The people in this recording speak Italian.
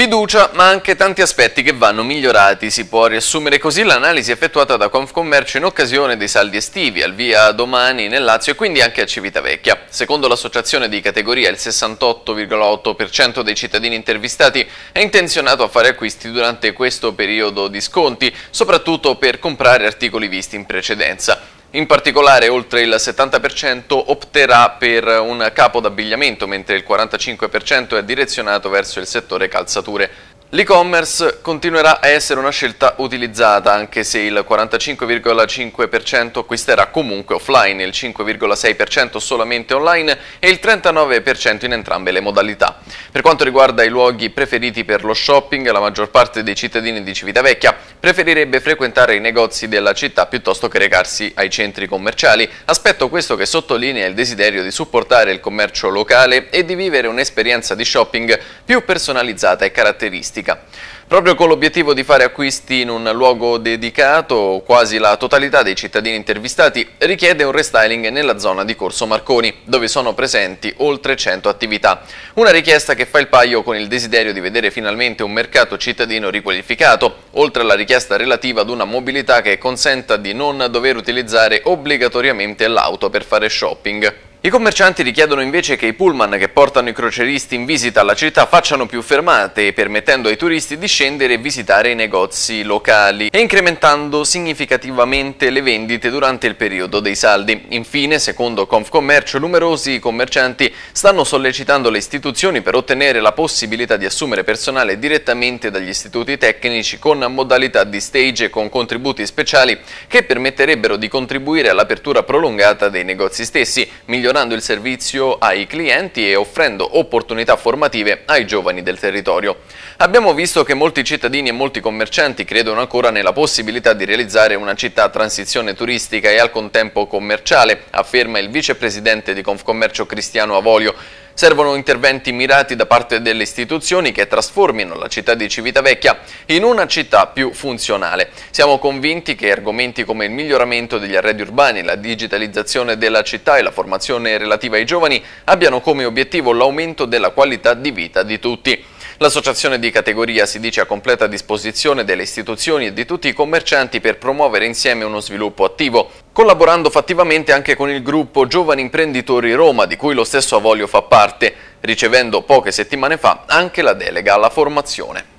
Fiducia, ma anche tanti aspetti che vanno migliorati. Si può riassumere così l'analisi effettuata da Confcommercio in occasione dei saldi estivi al via domani nel Lazio e quindi anche a Civitavecchia. Secondo l'associazione di categoria il 68,8% dei cittadini intervistati è intenzionato a fare acquisti durante questo periodo di sconti, soprattutto per comprare articoli visti in precedenza. In particolare oltre il 70% opterà per un capo d'abbigliamento, mentre il 45% è direzionato verso il settore calzature. L'e-commerce continuerà a essere una scelta utilizzata anche se il 45,5% acquisterà comunque offline, il 5,6% solamente online e il 39% in entrambe le modalità. Per quanto riguarda i luoghi preferiti per lo shopping, la maggior parte dei cittadini di Civitavecchia preferirebbe frequentare i negozi della città piuttosto che recarsi ai centri commerciali, aspetto questo che sottolinea il desiderio di supportare il commercio locale e di vivere un'esperienza di shopping più personalizzata e caratteristica turistica. Proprio con l'obiettivo di fare acquisti in un luogo dedicato, quasi la totalità dei cittadini intervistati richiede un restyling nella zona di Corso Marconi, dove sono presenti oltre 100 attività. Una richiesta che fa il paio con il desiderio di vedere finalmente un mercato cittadino riqualificato, oltre alla richiesta relativa ad una mobilità che consenta di non dover utilizzare obbligatoriamente l'auto per fare shopping. I commercianti richiedono invece che i pullman che portano i croceristi in visita alla città facciano più fermate, permettendo ai turisti di scendere e visitare i negozi locali e incrementando significativamente le vendite durante il periodo dei saldi. Infine, secondo Confcommercio, numerosi commercianti stanno sollecitando le istituzioni per ottenere la possibilità di assumere personale direttamente dagli istituti tecnici con modalità di stage e con contributi speciali che permetterebbero di contribuire all'apertura prolungata dei negozi stessi, migliorando migliorando il servizio ai clienti e offrendo opportunità formative ai giovani del territorio. Abbiamo visto che molti cittadini e molti commercianti credono ancora nella possibilità di realizzare una città a transizione turistica e al contempo commerciale, afferma il vicepresidente di Confcommercio Cristiano Avolio, Servono interventi mirati da parte delle istituzioni che trasformino la città di Civitavecchia in una città più funzionale. Siamo convinti che argomenti come il miglioramento degli arredi urbani, la digitalizzazione della città e la formazione relativa ai giovani abbiano come obiettivo l'aumento della qualità di vita di tutti. L'associazione di categoria si dice a completa disposizione delle istituzioni e di tutti i commercianti per promuovere insieme uno sviluppo attivo, collaborando fattivamente anche con il gruppo Giovani Imprenditori Roma, di cui lo stesso Avoglio fa parte, ricevendo poche settimane fa anche la delega alla formazione.